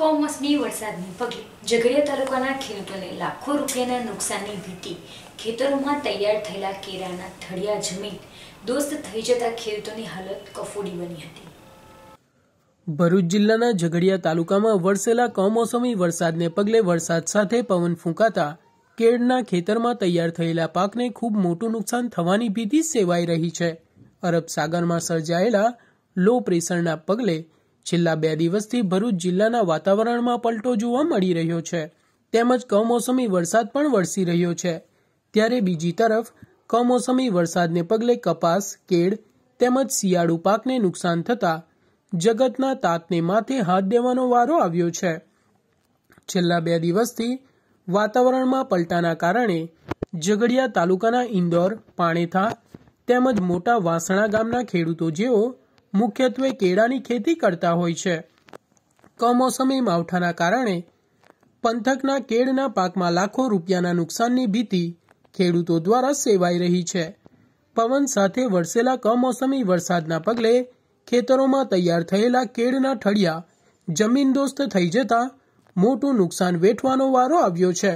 કમોસમી વરસાદને પગલે ઝઘડિયા તાલુકાના ખેડૂતોને લાખો રૂપિયાના નુકસાનની ભીતિ ખેતરોમાં તૈયાર થયેલા કેરાના થળિયા જમીન દોસ્ત થઈ જતા ખેડૂતોની હાલત કફોડી બની હતી ભરૂચ જિલ્લાના ઝઘડિયા તાલુકામાં વરસેલા કમોસમી વરસાદને પગલે વરસાદ સાથે પવન ફૂંકાતા કેળના ખેતરમાં તૈયાર થયેલા પાકને ખૂબ મોટું નુકસાન થવાની ભીતિ સેવાઈ રહી છે અરબ સાગરમાં સર્જાયેલા લો પ્રેશરના પગલે છેલ્લા બે દિવસથી ભરૂચ જિલ્લાના વાતાવરણમાં પલટો જોવા મળી રહ્યો છે તેમજ કમોસમી વરસાદ પણ વરસી રહ્યો છે ત્યારે બીજી તરફ કમોસમી વરસાદને પગલે કપાસ કેળ તેમજ શિયાળુ પાકને નુકસાન થતા જગતના તાતને માથે હાથ દેવાનો વારો આવ્યો છે છેલ્લા બે દિવસથી વાતાવરણમાં પલટાના કારણે ઝઘડિયા તાલુકાના ઇન્દોર પાણેથા તેમજ મોટા વાસણા ગામના ખેડૂતો જેઓ મુખ્યત્વે કેળાની ખેતી કરતા હોય છે કમોસમી માવઠાના કારણે પંથકના કેળના પાકમાં લાખો રૂપિયાના નુકસાનની ભીતિ ખેડૂતો દ્વારા સેવાઈ રહી છે પવન સાથે વરસેલા કમોસમી વરસાદના પગલે ખેતરોમાં તૈયાર થયેલા કેળના ઠળિયા જમીનદોસ્ત થઈ જતા મોટું નુકસાન વેઠવાનો વારો આવ્યો છે